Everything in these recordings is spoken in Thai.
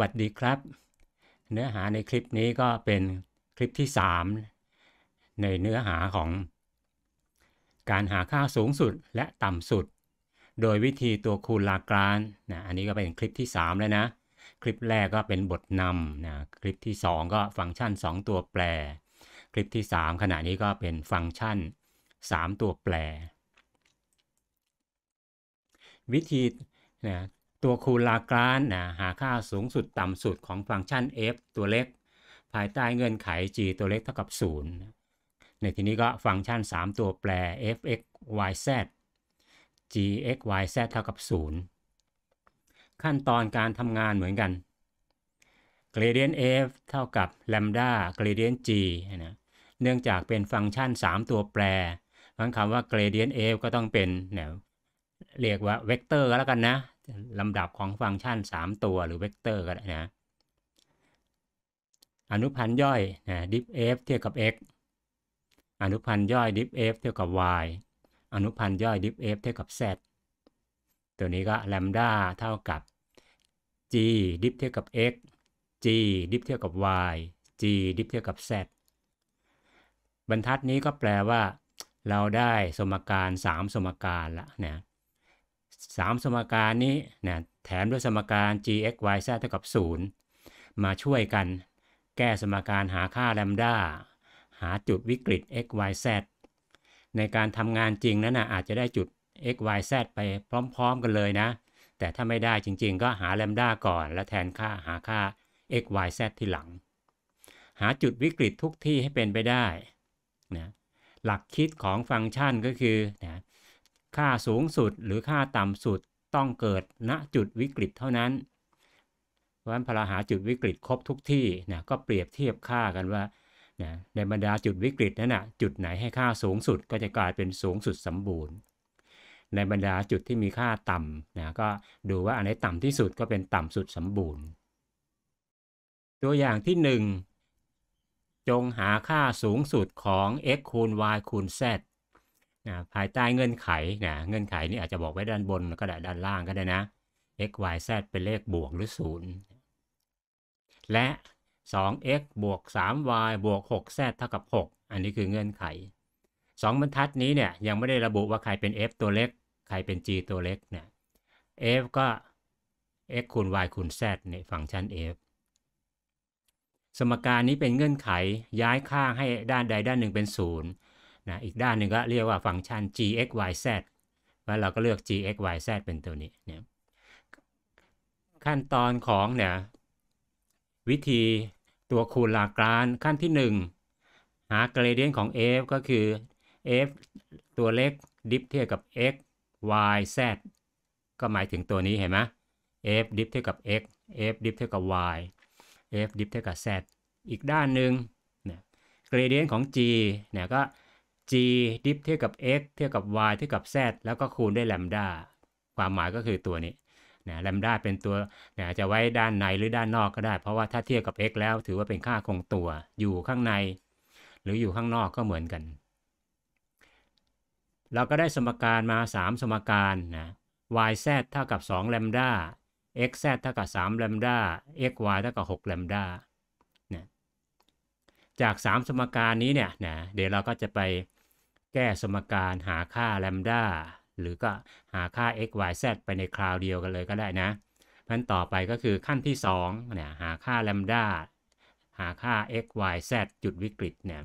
วัสดีครับ เนื้อหาในคลิปนี้ก็เป็นคลิปที่ 3 ในเนื้อหาของ การหาค่าสูงสุดและต่ำสุด โดยวิธีตัวคูณลากรานนะอันนี้ก็เป็นคลิปที่3แล้วนะ คลิปแรกก็เป็นบทนำนะคลิปที่ 2 ก็ฟังก์ชัน 2 ตัวแปร คลิปที่ 3 ขณะนี้ก็เป็นฟังก์ชัน 3 ตัวแปร วิธีนะตัวคูณลากรานนะหาค่าสูงสุดต่ำสุดของฟังก์ชัน f ตัวเล็ก ภายใต้เงื่อนไข g ตัวเล็กเท่ากับ 0 ในที่นี้ก็ฟังก์ชัน 3 ตัวแปร f(x) y z g x y z เท่ากับ 0 ขั้นตอนการทำงานเหมือนกัน gradient f เท่ากับ lambda gradient g นะเนื่องจากเป็นฟังก์ชัน 3 ตัวแปรคำว่า gradient f ก็ต้องเป็นเนี่ยเรียกว่าเวกเตอร์ก็แล้วกันนะลำดับของฟังก์ชัน 3 ตัวหรือเวกเตอร์ก็ได้นะอนุพันธ์ย่อยนะดิฟเอฟเทียบกับ x อนุพันธ์ย่อยดิฟเอฟเทียบกับ y อนุพันธ์ย่อยดิฟเอฟเทียบกับ z ตัวนี้ก็แลมด้าเท่ากับ g ดิฟเทียบกับ x g ดิฟเทียบกับ y g ดิฟเทียบกับ z บรรทัดนี้ก็แปลว่า เราได้สมการ 3 สมการละนะ3 สมการนี้นะแถมด้วยสมการ gxyz เท่ากับ 0 มาช่วยกันแก้สมการหาค่าแลมดาหาจุดวิกฤต xyz ในการทำงานจริงนั้นนะอาจจะได้จุด xyz ไปพร้อมๆกันเลยนะ แต่ถ้าไม่ได้จริงๆก็หาแลมดาก่อนแล้วแทนค่าหาค่า xyz ที่หลัง หาจุดวิกฤตทุกที่ให้เป็นไปได้นะหลักคิดของฟังก์ชันก็คือนะค่าสูงสุดหรือค่าต่ำสุดต้องเกิดณจุดวิกฤตเท่านั้น เพราะฉะนั้นพลหาจุดวิกฤตครบทุกที่นะก็เปรียบเทียบค่ากันว่านะในบรรดาจุดวิกฤตนั้นนะจุดไหนให้ค่าสูงสุดก็จะกลายเป็นสูงสุดสมบูรณ์ ในบรรดาจุดที่มีค่าต่ำนะก็ดูว่าอันไหนต่ำที่สุดก็เป็นต่ำสุดสมบูรณ์ ตัวอย่างที่ 1 จงหาค่าสูงสุดของ x คูณ y คูณ z นะภายใต้เงื่อนไขนะเงื่อนไขนี้อาจจะบอกไว้ด้านบนก็ได้ด้านล่างก็ได้นะ x y z เป็นเลขบวกหรือ 0 และ 2x บวก 3y บวก 6z เท่ากับ 6 อันนี้คือเงื่อนไข 2 บรรทัดนี้เนี่ยยังไม่ได้ระบุว่าใครเป็น f ตัวเล็ก ใครเป็น g ตัวเล็กเนี่ย f ก็ x คูณ y คูณ z ในฟังก์ชัน f สมการนี้เป็นเงื่อนไขย้ายข้างให้ด้านใดด้านหนึ่งเป็น 0นะอีกด้านหนึ่งก็เรียกว่าฟังก์ชัน gxyz ล้วเราก็เลือก gxyz เป็นตัวนี้เนี่ยขั้นตอนของเนี่ยวิธีตัวคูณลากรานขั้นที่ 1 หาเกรเดียนของ f ก็คือ f ตัวเล็กดิฟเทียบกับ x y z ก็หมายถึงตัวนี้เห็นไหม f ดิฟเทียบกับ x f ดิฟเทียบกับ y f ดิฟเทียบกับ z อีกด้านหนึ่งเนี่ยเกรเดียนของ g เนี่ยก็ g ดิฟ เทียบกับ x เทียบกับ y เทียบกับ z แล้วก็คูณด้วยแลมดาความหมายก็คือตัวนี้ นะแลมดาเป็นตัวนะจะไว้ด้านในหรือด้านนอกก็ได้ เพราะว่าถ้าเทียบกับ x แล้วถือว่าเป็นค่าคงตัว อยู่ข้างใน หรืออยู่ข้างนอกก็เหมือนกัน เราก็ได้สมการมา 3 สมการนะ yz เท่ากับ 2 แลมดา xz เท่ากับ 3แลมดา xy เท่ากับ 6แลมดาจาก 3 สมการนี้เนี่ย นะ เดี๋ยวเราก็จะไปแก้สมการหาค่าแลมดาหรือก็หาค่า x y z ไปในคราวเดียวกันเลยก็ได้นะขั้นต่อไปก็คือขั้นที่2เนี่ยหาค่าแลมดาหาค่า x y z จุดวิกฤตเนี่ย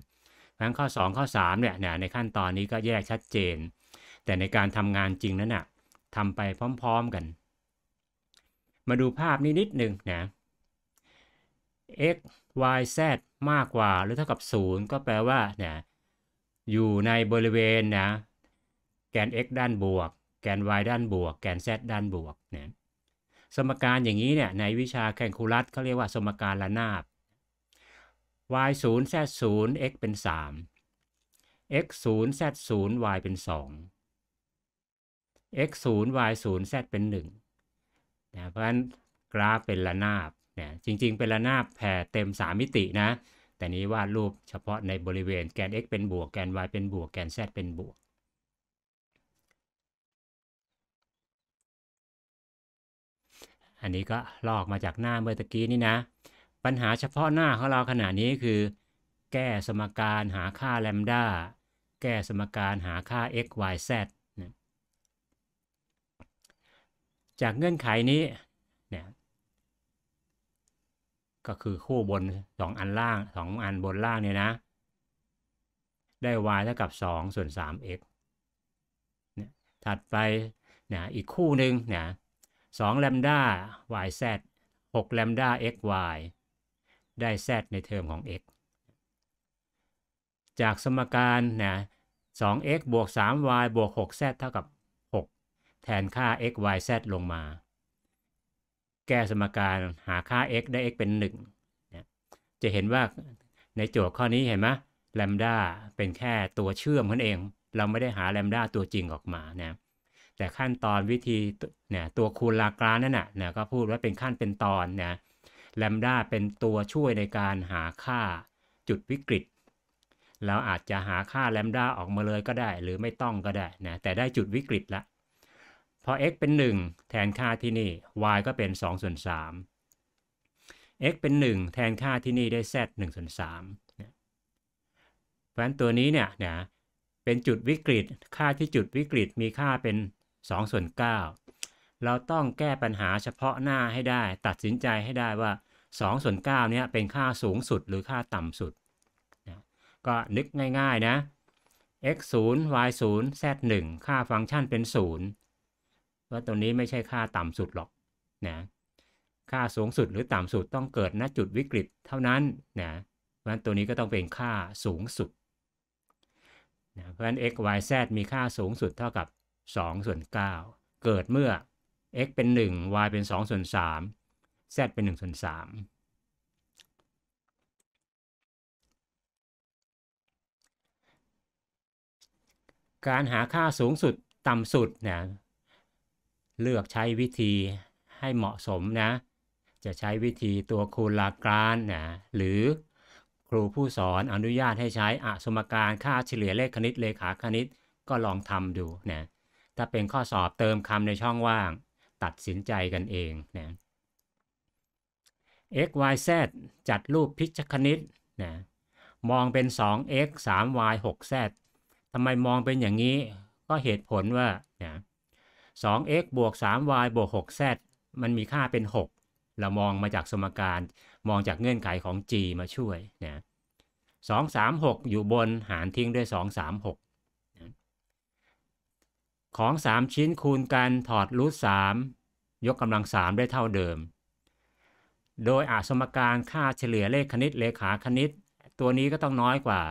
ขั้นข้อ 2 ข้อ3เนี่ยในขั้นตอนนี้ก็แยกชัดเจน แต่ในการทำงานจริงนั้นนะ่ะทำไปพร้อมๆกัน มาดูภาพนี้นิดหนึ่งนะ x y z มากกว่า หรือเท่ากับ 0 ก็แปลว่าเนี่ยอยู่ในบริเวณนะแกน x ด้านบวก แกน y ด้านบวก แกน z ด้านบวกนะสมการอย่างนี้เนี่ยในวิชาแคลคูลัสเขาเรียกว่าสมการระนาบ y 0 z 0 x เป็น 3 x 0 z 0 y เป็น 2 x 0 y 0 z เป็น1นะเพราะฉะนั้นกราฟเป็นระนาบนะจริงๆ เป็นระนาบแผ่เต็ม 3 มิตินะแต่นี้วาดรูปเฉพาะในบริเวณแกน x เป็นบวก แกน y เป็นบวก แกน z เป็นบวก อันนี้ก็ลอกมาจากหน้าเมื่อตะกี้นี่นะ ปัญหาเฉพาะหน้าของเราขณะนี้คือ แก้สมการหาค่าแลมดาแก้สมการหาค่า x y z จากเงื่อนไขนี้ก็คือคู่บน 2 อันล่าง 2 อันบนล่างเนี่ยนะ ได้ y เท่ากับ 2 ส่วน 3x เนี่ยถัดไปนะอีกคู่หนึ่งนะ2แลมด้า yz 6แลมด้า xy ได้ z ในเทอมของ x จากสมการนะ2 x บวก 3y บวก 6z เท่ากับ 6 แทนค่า x y z ลงมาแก้สมการหาค่า x ได้ x เป็น1นจะเห็นว่าในโจทย์ข้อนี้เห็นไหมแลมดาเป็นแค่ตัวเชื่อมนั่นเอง เราไม่ได้หาแลมดาตัวจริงออกมานะแต่ขั้นตอนวิธีเนี่ยตัวคูณลากรานั่นน่ะะก็พูดว่าเป็นขั้นเป็นตอนนะแลมดาเป็นตัวช่วยในการหาค่าจุดวิกฤต เราอาจจะหาค่าแลมดาออกมาเลยก็ได้ หรือไม่ต้องก็ได้นะแต่ได้จุดวิกฤตละพอ x เป็น 1 แทนค่าที่นี่ y ก็เป็น2ส่วน3 x เป็น 1 แทนค่าที่นี่ได้ z 1ส่วน3เพราะฉะนั้นตัวนี้เนี่ยเนี่ยเป็นจุดวิกฤตค่าที่จุดวิกฤตมีค่าเป็น2ส่วน9เราต้องแก้ปัญหาเฉพาะหน้าให้ได้ตัดสินใจให้ได้ว่า2ส่วน9เนี่ยเป็นค่าสูงสุดหรือค่าต่ำสุดก็นึกง่ายๆนะ x 0 y 0 z 1 ค่าฟังก์ชันเป็น0ว่าตัวนี้ไม่ใช่ค่าต่ำสุดหรอก นะ ค่าสูงสุดหรือต่ำสุดต้องเกิดณจุดวิกฤตเท่านั้น นะ เพราะฉะนั้นตัวนี้ก็ต้องเป็นค่าสูงสุด นะ เพราะฉะนั้น x y z มีค่าสูงสุดเท่ากับ2ส่วน9เกิดเมื่อ x เป็น 1 y เป็น2ส่วน3 z เป็น1ส่วน3การหาค่าสูงสุดต่ำสุดนะเลือกใช้วิธีให้เหมาะสมนะ จะใช้วิธีตัวคูณลากรานนะหรือ ครูผู้สอนอนุญาตให้ใช้อสมการค่าเฉลี่ยเลขคณิตเลขาคณิตก็ลองทำดูนะถ้าเป็นข้อสอบเติมคำในช่องว่าง ตัดสินใจกันเองนะ x y z จัดรูปพิชคณิตนะมองเป็น 2x 3y 6z ทำไมมองเป็นอย่างนี้ก็เหตุผลว่านะ 2x บวก 3y บวก 6z มันมีค่าเป็น 6 เรามองมาจากสมการ มองจากเงื่อนไขของ g มาช่วยนะ2 3 6 อยู่บนหารทิ้งด้วย 2 3 6หกของ 3 ชิ้นคูณกันถอดรูท3ยกกำลัง 3 ได้เท่าเดิม โดยอาสมการค่าเฉลี่ยเลขคณิตเลขาคณิต ตัวนี้ก็ต้องน้อยกว่า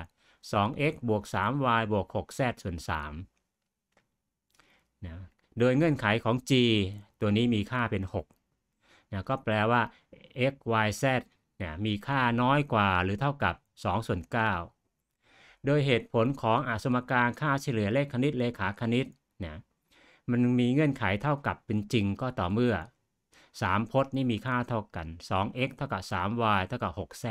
2x บวก 3y บวก 6z ส่วน 3นะโดยเงื่อนไขของ g ตัวนี้มีค่าเป็น6นะก็แปลว่า x y z นะมีค่าน้อยกว่าหรือเท่ากับ 2 ส่วน 9 โดยเหตุผลของอสมการค่าเฉลี่ยเลขคณิตเลขาคณิตนะมันมีเงื่อนไขเท่ากับเป็นจริงก็ต่อเมื่อ 3 พจน์นี่มีค่าเท่ากัน 2x เท่ากับ 3y เท่ากับ 6z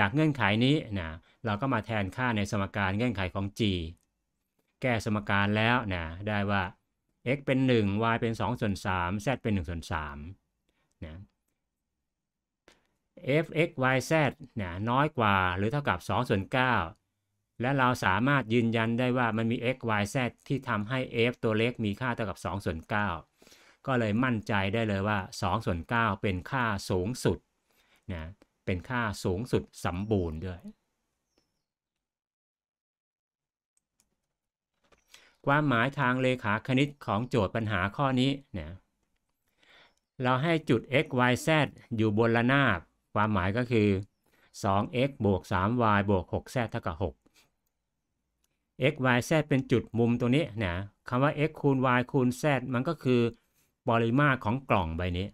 จากเงื่อนไขนี้นะเราก็มาแทนค่าในสมการเงื่อนไขของ g แก้สมการแล้วนะได้ว่า x เป็น 1 y เป็น 2 ส่วน3 z เป็น 1 ส่วน3นะ f x y z นะน้อยกว่าหรือเท่ากับ2 ส่วน 9 และเราสามารถยืนยันได้ว่ามันมี x y z ที่ทำให้ f ตัวเล็กมีค่าเท่ากับ2ส่วน9 ก็เลยมั่นใจได้เลยว่า 2 ส่วน 9 เป็นค่าสูงสุดนะเป็นค่าสูงสุดสมบูรณ์ด้วยความหมายทางเลขาคณิตของโจทย์ปัญหาข้อนี้ เนี่ย เราให้จุด x y z อยู่บนระนาบ ความหมายก็คือ 2x บวก 3y บวก 6z เท่ากับ 6 x y z เป็นจุดมุมตัวนี้เนี่ยคำว่า x คูณ y คูณ z มันก็คือปริมาตรของกล่องใบนี้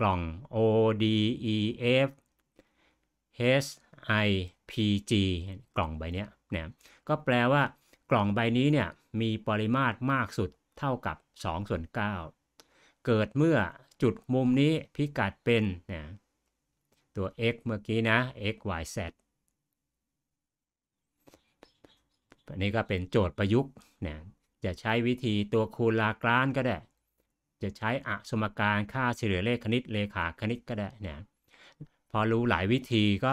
กล่อง o d e f h i p g กล่องใบนี้เนี่ย ก็แปลว่ากล่องใบนี้ เนี่ยมีปริมาตรมากสุดเท่ากับ2ส่วน9เกิดเมื่อจุดมุมนี้พิกัดเป็นนะตัว x เมื่อกี้นะ x y z อันนี้ก็เป็นโจทย์ประยุกต์นะจะใช้วิธีตัวคูณลากรานก็ได้ จะใช้อสมการค่าเฉลี่ยเลขคณิตเลขาคณิตก็ได้เนะพอรู้หลายวิธีก็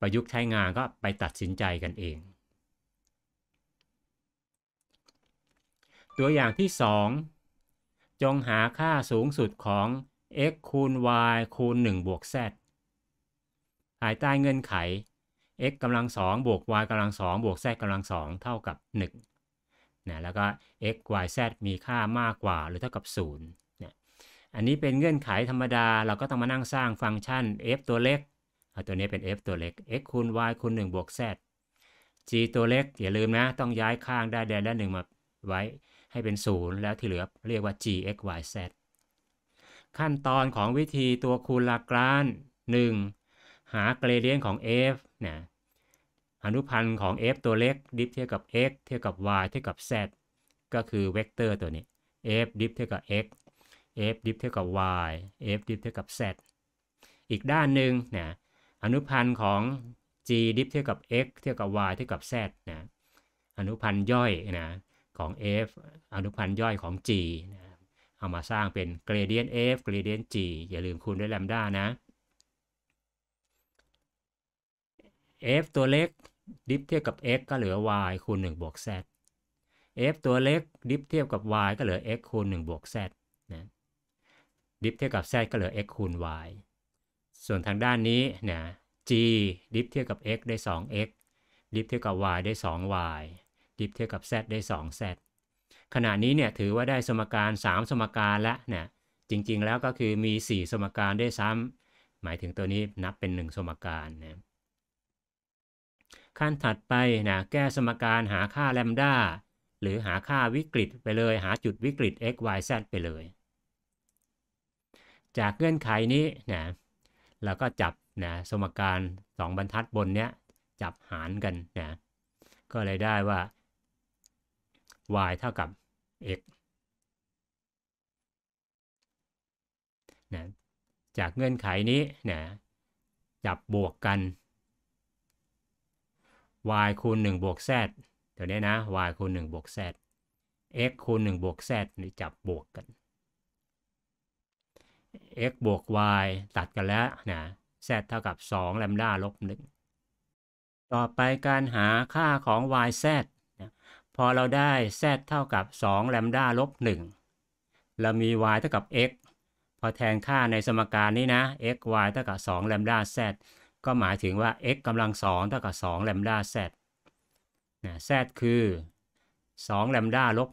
ประยุกต์ใช้งานก็ไปตัดสินใจกันเองตัวอย่างที่ 2 จงหาค่าสูงสุดของ x คูณ y คูณ1 บวก z ภายใต้เงื่อนไข x กำลัง2บวก y กำลัง2บวก z กำลัง2เท่ากับ1นะแล้วก็ x y z มีค่ามากกว่าหรือเท่ากับ0นะอันนี้เป็นเงื่อนไขธรรมดา เราก็ต้องมานั่งสร้างฟังก์ชัน f ตัวเล็กตัวนี้เป็น f ตัวเล็ก x คูณ y คูณ1 บวก z g ตัวเล็ก อย่าลืมนะ ต้องย้ายข้างได้แดนานหนึ่งมาไว้ให้เป็นศูนย์แล้วที่เหลือเรียกว่า gxyz ขั้นตอนของวิธีตัวคูณลากราน 1 หาเกรเดียนของ f นะอนุพันธ์ของ f ตัวเล็กดิฟเทียบกับ x เทียบกับ y เทียบกับ z ก็คือเวกเตอร์ตัวนี้ f ดิฟเทียบกับ x f ดิฟเทียบกับ y f ดิฟเทียบกับ z อีกด้านหนึ่งนะอนุพันธ์ของ g ดิฟ เทียบกับ x เทียบกับ y เทียบกับ z นะอนุพันธ์ย่อยนะของ f อนุพันธ์ย่อยของ g นะเอามาสร้างเป็น gradient f gradient g อย่าลืมคูณด้วยแลมด้านะ f ตัวเล็กดิฟเทียบกับ x ก็เหลือ y คูณ1 บวก z f ตัวเล็กดิฟเทียบกับ y ก็เหลือ x คูณ1บวก z นะดิฟเทียบกับ z ก็เหลือ x คูณ y ส่วนทางด้านนี้นะ g ดิฟเทียบกับ x ได้ 2x ดิฟเทียบกับ y ได้ 2y ดิฟเท่ากับ z ได้2 z ขณะนี้เนี่ยถือว่าได้สมการ 3 สมการแล้วนี่ย จริงๆแล้วก็คือมี 4 สมการได้ซ้ำ หมายถึงตัวนี้นับเป็น 1 สมการนะ ขั้นถัดไปนะแก้สมการหาค่าแลมด้าหรือหาค่าวิกฤตไปเลยหาจุดวิกฤต x y z ไปเลย จากเงื่อนไขนี้นะเราก็จับนะสมการ 2 บรรทัดบนเนี้ย จับหารกันนะก็เลยได้ว่า y เท่ากับ x นะจากเงื่อนไขนี้นะจับบวกกัน y คูณ1 บวก z เดี๋ยวนี้นะ y คูณ1บวก z x คูณ1บวก z นี่จับบวกกัน x บวก y ตัดกันแล้วนะ z เท่ากับ2แลมด้าลบ1ต่อไปการหาค่าของ yz พอเราได้ z เท่ากับ2แลมด้าลบ 1 เรามี y เท่ากับ x พอแทนค่าในสมการนี้นะ x y เท่ากับ2แลมด้า z ก็หมายถึงว่า x กำลัง 2 เท่ากับ2แลมด้า z นะ z คือ2แลมด้าลบ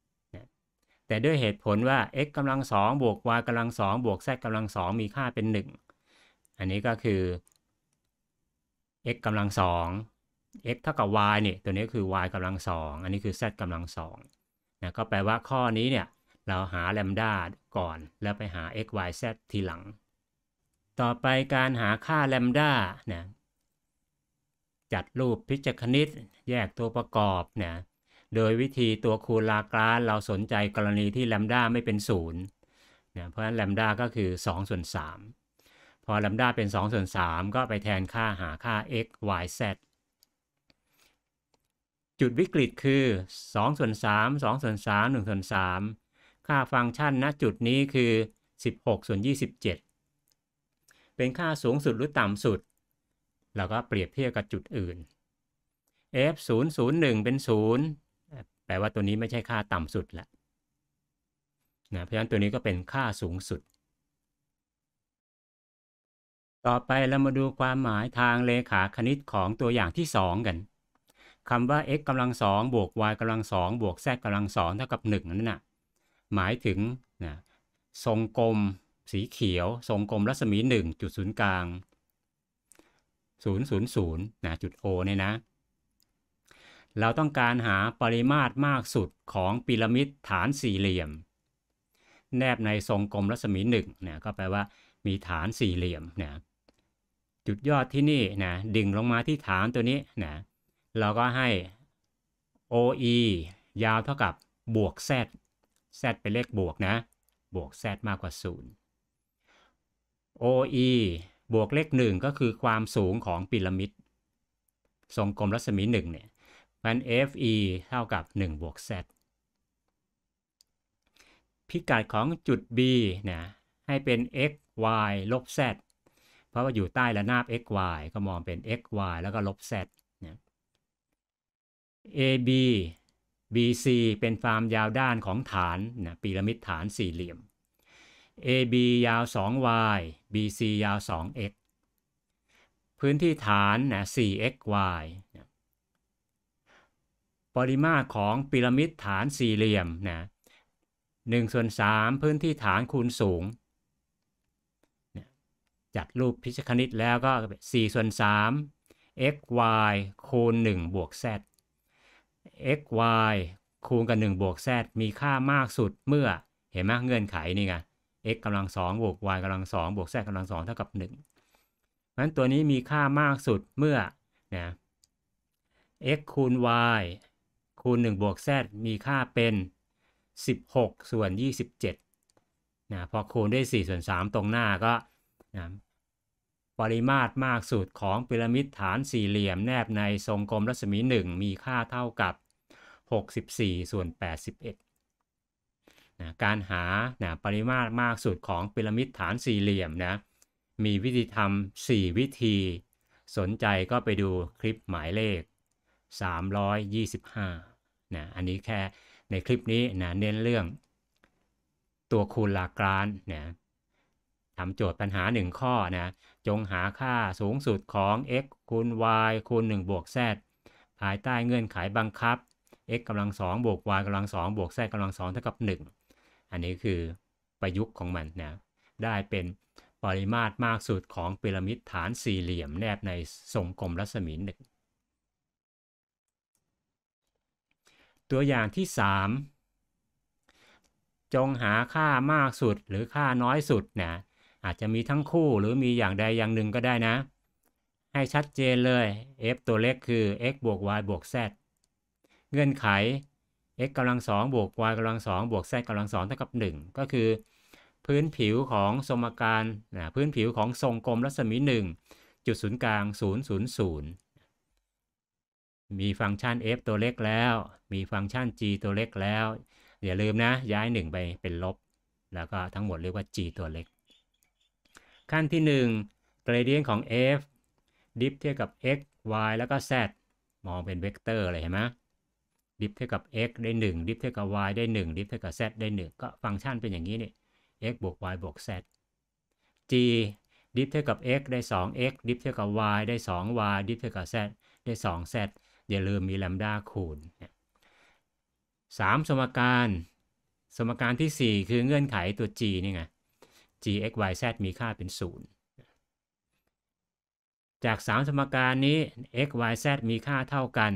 1 แต่ด้วยเหตุผลว่า x กำลัง2บวก y กำลัง2บวก z กำลัง 2 มีค่าเป็น 1 อันนี้ก็คือ x กำลัง 2 x เท่ากับ y เนี่ยตัวนี้คือ y กำลังสองอันนี้คือ z กำลังสองนะก็แปลว่าข้อนี้เนี่ยเราหาแลมดาก่อน แล้วไปหา x y z ทีหลัง ต่อไปการหาค่าแลมดานะจัดรูปพิจคณิตแยกตัวประกอบนะโดยวิธีตัวคูณลากราสเราสนใจกรณีที่แลมด้าไม่เป็นศูนย์นะเพราะฉะนั้นแลมด้าก็คือ2ส่วน3พอแลมด้าเป็น2ส่วน3ก็ไปแทนค่าหาค่า x y z จุดวิกฤตคือ2ส่วน3 2ส่วน3 1ส่วน3ค่าฟังก์ชันณจุดนี้คือ 16ส่วน27 เป็นค่าสูงสุดหรือต่ำสุดเราก็เปรียบเทียบกับจุดอื่น f 0 0 1เป็น0 แปลว่าตัวนี้ไม่ใช่ค่าต่ำสุดละนะเพราะฉะนั้นตัวนี้ก็เป็นค่าสูงสุด ต่อไปเรามาดูความหมายทางเลขาคณิตของตัวอย่างที่ 2 กันคำว่า x กำลังสอง บวก y กำลังสองบวก z กำลังสอง เท่ากับ1นั่นน่ะ หมายถึงนะทรงกลมสีเขียว ทรงกลมรัศมี1จุดศูนย์กลาง000นะจุด O เนี่ยนะ เราต้องการหาปริมาตรมากสุดของพีระมิดฐานสี่เหลี่ยม แนบในทรงกลมรัศมี1เนี่ย ก็แปลว่า มีฐานสี่เหลี่ยมนะจุดยอดที่นี่นะดิ่งลงมาที่ฐานตัวนี้นะเราก็ให้ OE ยาวเท่ากับบวก z z เป็นเลขบวกนะบวก z มากกว่า 0 OE บวกเลข 1 ก็คือความสูงของพีระมิด ทรงกลมรัศมี1เนี่ยมัน FE เท่ากับ 1 บวก z พิกัดของจุด B นะให้เป็น x y ลบ z เพราะว่าอยู่ใต้ระนาบ x y ก็มองเป็น x y แล้วก็ลบ z AB BC เป็นความยาวด้านของฐานนะปีระมิดฐานสี่เหลี่ยม AB ยาว 2y BC ยาว 2x พื้นที่ฐานนะ 4xy นะปริมาตรของปีระมิดฐานสี่เหลี่ยมนะ1ส่วน3พื้นที่ฐานคูณสูงจัดรูปพิชคณิตแล้วก็4ส่วน3 xy คูณ 1 บวก z xy คูณกับ1บวก z มีค่ามากสุดเมื่อเห็นไหมเงื่อนไขนี่ไง x กำลัง 2 บวก y กำลัง2บวก z กำลัง2เท่ากับ1นั้นตัวนี้มีค่ามากสุดเมื่อนะ x คูณ y คูณ1บวก z มีค่าเป็น 16 ส่วน 27นะพอคูณด้วย4ส่วน3ตรงหน้าก็นะปริมาตรมากสุดของพีระมิดฐานสี่เหลี่ยม แนบในทรงกลมรัศมี 1 มีค่าเท่ากับ64ส่วน81นะการหานะปริมาตรมากสุดของพีระมิดฐานสี่เหลี่ยมนะ มีวิธีทำ4วิธี สนใจก็ไปดูคลิปหมายเลข 325นะอันนี้แค่ในคลิปนี้นะเน้นเรื่อง ตัวคูณลากรานนะทำโจทย์ปัญหา 1 ข้อนะจงหาค่าสูงสุดของ x คูณ y คูณ1 บวก z ภายใต้เงื่อนไขบังคับ x กำลังสองบวก y กำลังสองบวก z กำลังสองเท่ากับ1อันนี้คือประยุกต์ของมันนะได้เป็นปริมาตรมากสุดของพีระมิดฐานสี่เหลี่ยมแนบในทรงกลมรัศมีหนึ่งตัวอย่างที่ 3 จงหาค่ามากสุดหรือค่าน้อยสุดนะอาจจะมีทั้งคู่หรือมีอย่างใดอย่างหนึ่งก็ได้นะ ให้ชัดเจนเลย f ตัวเล็กคือ x บวก y บวก z เงื่อนไข x กำลังสอง บวก y กำลังสองบวก z กำลังสอง เท่ากับ 1 ก็คือพื้นผิวของสมการนะพื้นผิวของทรงกลมรัศมี 1 จุดศูนย์กลาง000 มีฟังก์ชัน f ตัวเล็กแล้ว มีฟังก์ชัน g ตัวเล็กแล้ว อย่าลืมนะ ย้าย 1 ไปเป็นลบ แล้วก็ทั้งหมดเรียกว่า g ตัวเล็ก ขั้นที่1กรเดียนของ f ดิฟเทียบกับ x y แล้วก็ z มองเป็นเวกเตอร์เลยเห็นไหมดิฟเท่ากับ x ได้ 1 ดิฟเท่ากับ y ได้ 1 ดิฟเท่ากับ z ได้ 1 ก็ฟังก์ชันเป็นอย่างนี้นี่ x บวก y บวก z g ดิฟเท่ากับ x ได้ 2x ดิฟเท่ากับ y ได้ 2y ดิฟเท่ากับ z ได้ 2z อย่าลืมมีลมดาคูณ 3 สมการสมการที่ 4 คือเงื่อนไขตัว g นี่ไง g x y z มีค่าเป็น 0 จาก 3 สมการนี้ x y z มีค่าเท่ากัน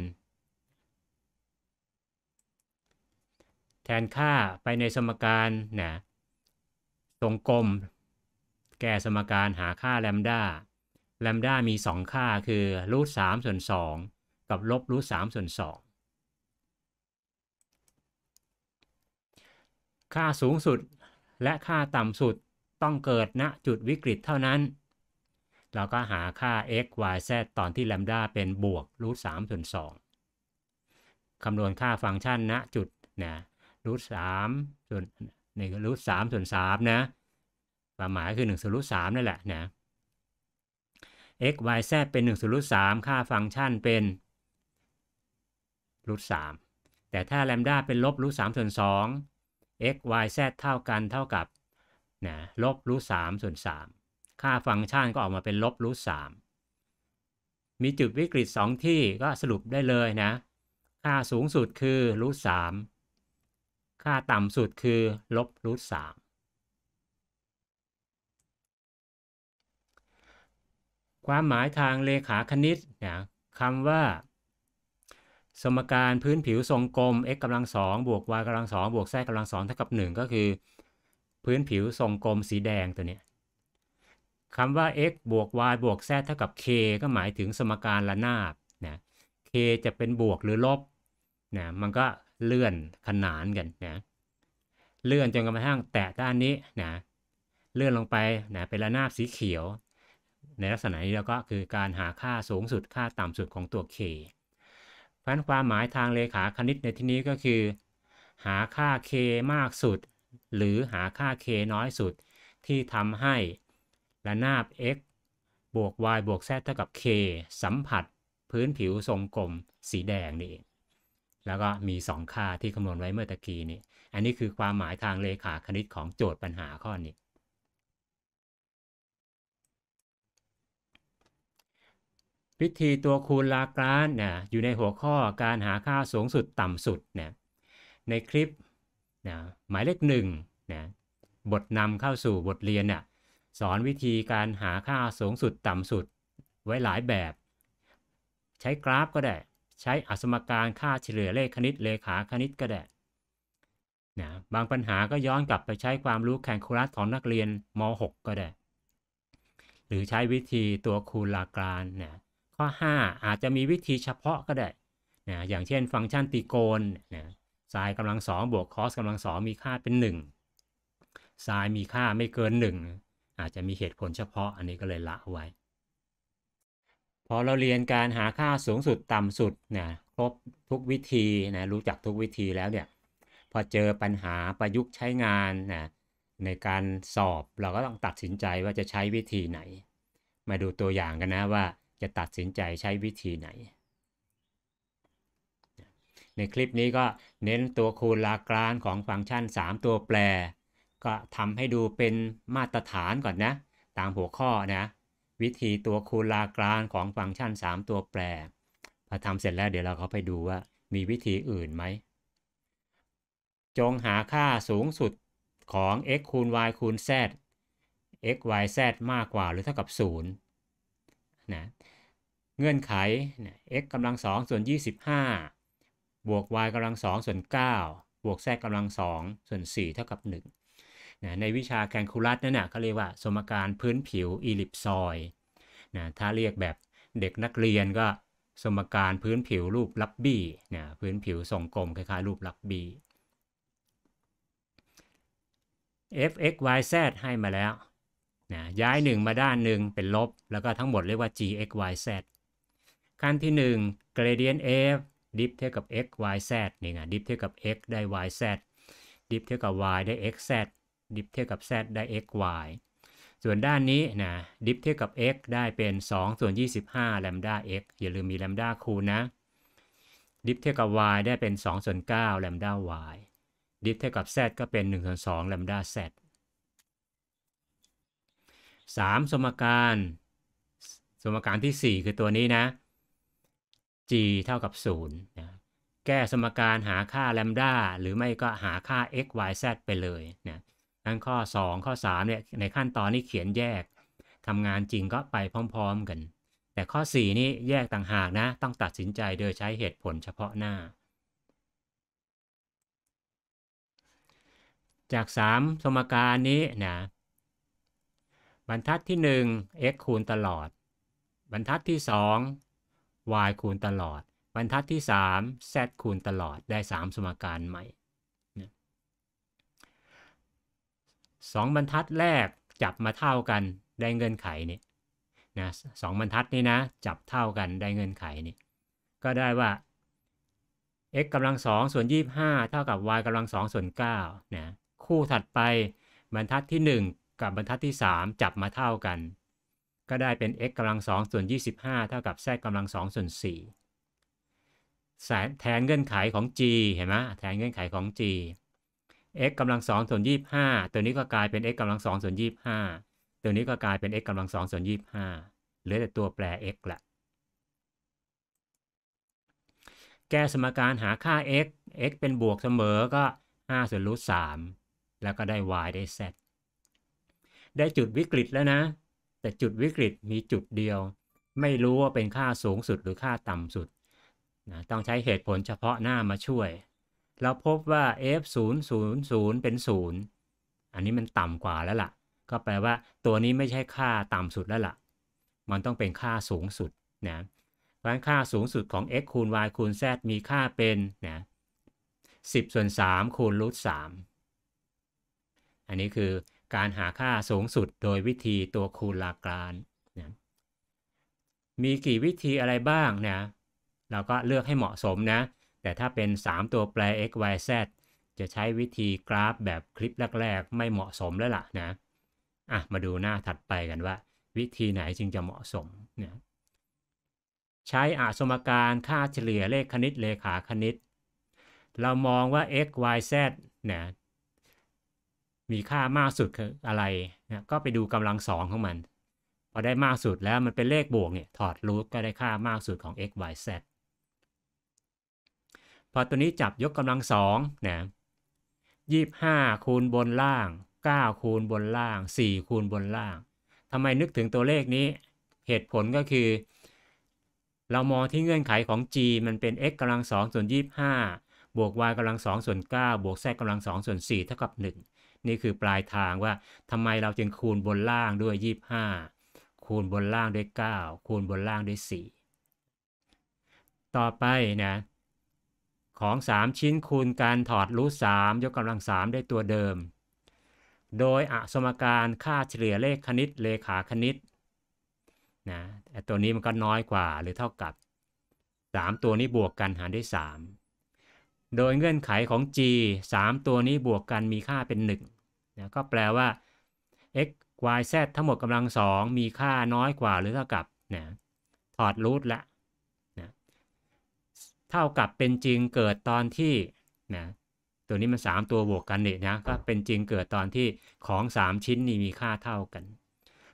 แทนค่าไปในสมการนะตรงกลมแก้สมการหาค่าแลมด้าแลมด้ามี 2 ค่าคือรูทสามส่วนสองกับลบรูทสามส่วนสองค่าสูงสุดและค่าต่ำสุดต้องเกิดณจุดวิกฤตเท่านั้น เราก็หาค่า x y z ตอนที่แลมด้าเป็นบวกรูทสามส่วนสองคำนวณค่าฟังก์ชันณจุด นะรูทสามส่วนหนึ่งรูทสามส่วนสามนะความหมายคือหนึ่งส่วนรูทสามนั่นแหละนะ x y z เป็นหนึ่งส่วนรูทสามค่าฟังก์ชันเป็นรูทสามแต่ถ้าแลมด้าเป็นลบรูทสามส่วนสอง x y z เท่ากันเท่ากับนะลบรูทสามส่วนสามค่าฟังก์ชันก็ออกมาเป็นลบรูทสามมีจุดวิกฤตสองที่ก็สรุปได้เลยนะ ค่าสูงสุดคือรูทสามค่าต่ำสุดคือ ลบรูทสามความหมายทางเลขาคณิตนะคำว่า สมการพื้นผิวทรงกลม x กำลังสองบวก y กำลังสองบวก z กำลังสองเท่ากับ 1 ก็คือ พื้นผิวทรงกลมสีแดงตัวนี้คำว่า x บวก y บวก z เท่ากับ k ก็หมายถึงสมการระนาบนะ k จะเป็นบวกหรือลบนะมันก็เลื่อนขนานกันนะ เลื่อนจนกระทั่งแตะด้านนี้นะ เลื่อนลงไปนะเป็นระนาบสีเขียว ในลักษณะนี้เราก็คือการหาค่าสูงสุดค่าต่ำสุดของตัว k เพราะความหมายทางเลขาคณิตในที่นี้ก็คือ หาค่า k มากสุด หรือหาค่า k น้อยสุด ที่ทำให้ ระนาบ x บวก y บวก z เท่ากับ k สัมผัสพื้นผิวทรงกลมสีแดงนี่เองแล้วก็มี 2 ค่าที่คำนวณไว้เมื่อตะกี้นี่ อันนี้คือความหมายทางเลขาคณิตของโจทย์ปัญหาข้อนี้ วิธีตัวคูณลากรานนะอยู่ในหัวข้อการหาค่าสูงสุดต่ำสุดนะในคลิปนะหมายเลขหนึ่งนะบทนำเข้าสู่บทเรียนนะ่ะสอนวิธีการหาค่าสูงสุดต่ำสุดไว้หลายแบบ ใช้กราฟก็ได้ใช้อสมการค่าเฉลี่ยเลขคณิตเลขาคณิตก็ได้นะบางปัญหาก็ย้อนกลับไปใช้ความรู้แคนคูลัสของนักเรียนม .6 ก็ได้ หรือใช้วิธีตัวคูณลากรานนะข้อ 5 อาจจะมีวิธีเฉพาะก็ได้นะอย่างเช่นฟังก์ชันตรีโกณนะไซน์กำลังสองบวกคอสกำลังสองมีค่าเป็น1ไซน์มีค่าไม่เกิน 1 อาจจะมีเหตุผลเฉพาะ อันนี้ก็เลยละไว้พอเราเรียนการหาค่าสูงสุดต่ำสุดนะครบทุกวิธีนะรู้จักทุกวิธีแล้วเนี่ย พอเจอปัญหาประยุกต์ใช้งานนะในการสอบเราก็ต้องตัดสินใจว่าจะใช้วิธีไหน มาดูตัวอย่างกันนะว่าจะตัดสินใจใช้วิธีไหน ในคลิปนี้ก็เน้นตัวคูณลากรานของฟังก์ชัน 3 ตัวแปร ก็ทำให้ดูเป็นมาตรฐานก่อนนะ ตามหัวข้อนะวิธีตัวคูณลากลางของฟังก์ชัน 3 ตัวแปรพอทำเสร็จแล้วเดี๋ยวเราเขาไปดูว่ามีวิธีอื่นไหม จงหาค่าสูงสุดของ x คูณ y คูณ z x y z มากกว่าหรือเท่ากับ0นะเงื่อนไข x กำลังสองส่วน 25 บวก y กำลังสองส่วน 9 บวก z กำลังสองส่วน4เท่ากับ 1นะในวิชาแคนคูลัสนั่นนะเขาเรียกว่าสมการพื้นผิวอีลิปซอยนะถ้าเรียกแบบเด็กนักเรียนก็สมการพื้นผิวรูปลับบี้นะพื้นผิวทรงกลมคล้ายๆรูปลับบี้ f x y z ให้มาแล้วนะย้าย 1 มาด้านหนึ่งเป็นลบแล้วก็ทั้งหมดเรียกว่า g x y z ขั้นที่1 gradient f ดิฟเท่ากับ x y z นี่ไงดิฟเท่ากับ x ได้ y z ดิฟเท่ากับ y ได้ x z ดิฟเท่ากับ z ได้ x y ส่วนด้านนี้นะ ดิฟ เท่ากับ x ได้เป็น2ส่วน25แลมดา x อย่าลืมมีแลมดาคูณนะ ดิฟเท่ากับ y ได้เป็น2ส่วน9แลมดา y ดิฟเท่ากับ z ก็เป็น1ส่วน2แลมดา z 3 สมการ สมการที่ 4 คือตัวนี้นะ g เท่ากับ0นะแก้สมการหาค่าแลมดาหรือไม่ก็หาค่า x y z ไปเลยนะั้งข้อ 2 ข้อ3เนี่ยในขั้นตอนนี้เขียนแยกทำงานจริงก็ไปพร้อมๆกัน แต่ข้อ 4 นี่แยกต่างหากนะ ต้องตัดสินใจโดยใช้เหตุผลเฉพาะหน้า จาก 3 สมการนี้นะบรรทัดที่ 1 x คูณตลอด บรรทัดที่ 2 y คูณตลอด บรรทัดที่ 3 z คูณตลอดได้ 3 สมการใหม่สองบรรทัดแรกจับมาเท่ากันได้เงินไขนี่นะสองบรรทัดนี้นะ จับเท่ากันได้เงินไขนี่ก็ได้ว่า x กำลังสองส่วนยี่สิบห้าเท่ากับ y กำลังสองส่วนเก้านะคู่ถัดไปบรรทัดที่หนึ่งกับบรรทัดที่สามจับมาเท่ากัน ก็ได้เป็น x กำลังสองส่วนยี่สิบห้าเท่ากับ z กำลังสองส่วนสี่แทนเงื่อนไขของ g เห็นไหมแทนเงื่อนไขของ g x กำลังสองส่วนยี่ห้าตัวนี้ก็กลายเป็น x กำลังสองส่วนยี่ห้าตัวนี้ก็กลายเป็น x กำลังสองส่วนยี่ห้าเหลือแต่ตัวแปร x ละ แก้สมการหาค่า x x เป็นบวกเสมอก็ 5ส่วนรูท3แล้วก็ได้ y ได้ z ได้จุดวิกฤตแล้วนะ แต่จุดวิกฤตมีจุดเดียว ไม่รู้ว่าเป็นค่าสูงสุดหรือค่าต่ำสุดนะต้องใช้เหตุผลเฉพาะหน้ามาช่วยเราพบว่า f 0 0 0เป็น 0 อันนี้มันต่ำกว่าแล้วละ่ะ ก็แปลว่าตัวนี้ไม่ใช่ค่าต่ำสุดแล้วละ่ะ มันต้องเป็นค่าสูงสุดนะเพราะฉะนั้นค่าสูงสุดของ x คูณ y คูณ z มีค่าเป็นนะ10ส่วน3คูณรูท3อันนี้คือการหาค่าสูงสุดโดยวิธีตัวคูณลากรานนะมีกี่วิธีอะไรบ้างนะ เราก็เลือกให้เหมาะสมนะแต่ถ้าเป็น 3 ตัวแปร x y z จะใช้วิธีกราฟแบบคลิปแรก ๆ ไม่เหมาะสมแล้วล่ะนะ อ่ะมาดูหน้าถัดไปกันว่า วิธีไหนจึงจะเหมาะสมนะใช้อสมการค่าเฉลี่ยเลขคณิตเลขาคณิต เรามองว่า x y z นะมีค่ามากสุดคืออะไรนะก็ไปดูกำลังสองของมันพอได้มากสุดแล้วมันเป็นเลขบวกเนี่ยถอดรูทก็ได้ค่ามากสุดของ x y z พอตัวนี้จับยกกำลังสองนะยี่ห้าคูณบนล่าง 9 คูณบนล่าง 4 คูณบนล่างทำไมนึกถึงตัวเลขนี้ เหตุผลก็คือเรามองที่เงื่อนไขของ g มันเป็น x กำลังสองส่วน 25 บวก y กำลังสองส่วน 9 บวก z กำลังสองส่วน 4 เท่ากับ 1 นี่คือปลายทางว่าทำไมเราจึงคูณบนล่างด้วย 25 คูณบนล่างด้วย 9 คูณบนล่างด้วย 4 ต่อไปนะของ 3 ชิ้นคูณการถอดรูท3ยกกำลัง3ได้ตัวเดิม โดยอสมการค่าเฉลี่ยเลขคณิตเลขาคณิตนะแต่ตัวนี้มันก็น้อยกว่าหรือเท่ากับ 3 ตัวนี้บวกกันหารด้วย 3 โดยเงื่อนไขของ g 3 ตัวนี้บวกกันมีค่าเป็น1นะก็แปลว่า x y z ทั้งหมดกำลังสองมีค่าน้อยกว่าหรือเท่ากับนะถอดรูทละเท่ากับเป็นจริงเกิดตอนที่นะตัวนี้มัน3ตัวบวกกันเนี่ยนะก็เป็นจริงเกิดตอนที่ของ 3 ชิ้นนี้มีค่าเท่ากัน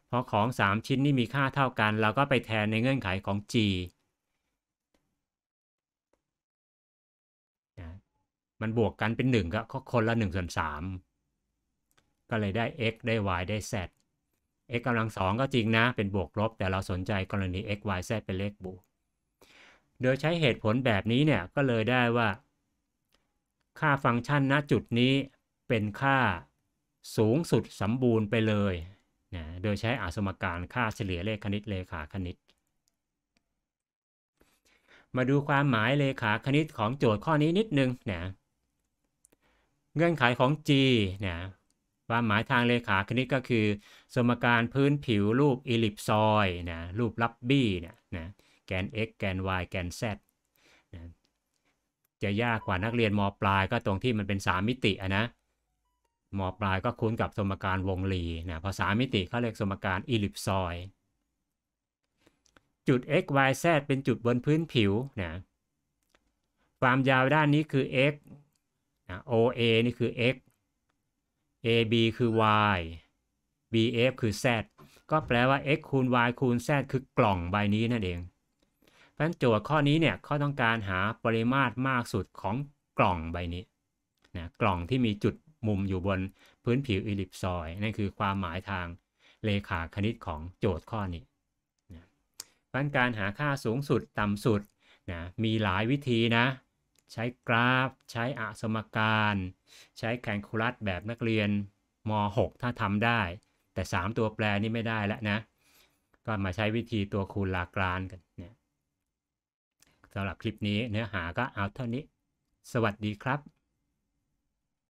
เพราะของ 3 ชิ้นนี้มีค่าเท่ากันเราก็ไปแทนในเงื่อนไขของ g นะมันบวกกันเป็น1ก็คนละ1ส่วน3ก็เลยได้ x ได้ y ได้ z x กำลังสองก็จริงนะเป็นบวกลบ แต่เราสนใจกรณี x y z เป็นเลขบวกโดยใช้เหตุผลแบบนี้เนี่ยก็เลยได้ว่า ค่าฟังก์ชันณจุดนี้เป็นค่าสูงสุดสมบูรณ์ไปเลยนะโดยใช้อสมการค่าเฉลี่ยเลขคณิตเลขาคณิต มาดูความหมายเลขาคณิตของโจทย์ข้อนี้นิดนึงนะเงื่อนไขของ G นะความหมายทางเลขาคณิตก็คือสมการพื้นผิวรูปอิลิปซอยนะรูปลับบี้เนี่ยนะแกน x แกน y แกน z จะยากกว่านักเรียนม ปลายก็ตรงที่มันเป็น 3 มิติอะนะ มปลายก็คุ้นกับสมการวงรีนะพอสามิติเขาเรียกสมการอิลิปซอย จุด x y z เป็นจุดบนพื้นผิวนะความยาวด้านนี้คือ x นะ OA นี่คือ x AB คือ y BF คือ z ก็แปลว่า x คูณ y คูณ z คือกล่องใบนี้นั่นเองพราะฉะนั้นโจทย์ข้อนี้เนี่ยเขาต้องการหาปริมาตรมากสุดของกล่องใบนี้นะกล่องที่มีจุดมุมอยู่บนพื้นผิวอิลิปซอย นั่นคือความหมายทางเลขาคณิตของโจทย์ข้อนี้นะเพราะการหาค่าสูงสุดต่ำสุดนะมีหลายวิธีนะ ใช้กราฟใช้อสมการ ใช้แคลคูลัสแบบนักเรียนม .6 ถ้าทำได้ แต่ 3 ตัวแปรนี่ไม่ได้แล้วนะก็มาใช้วิธีตัวคูณลากรานกันเนี่ยสำหรับคลิปนี้เนื้อหาก็เอาเท่านี้ สวัสดีครับ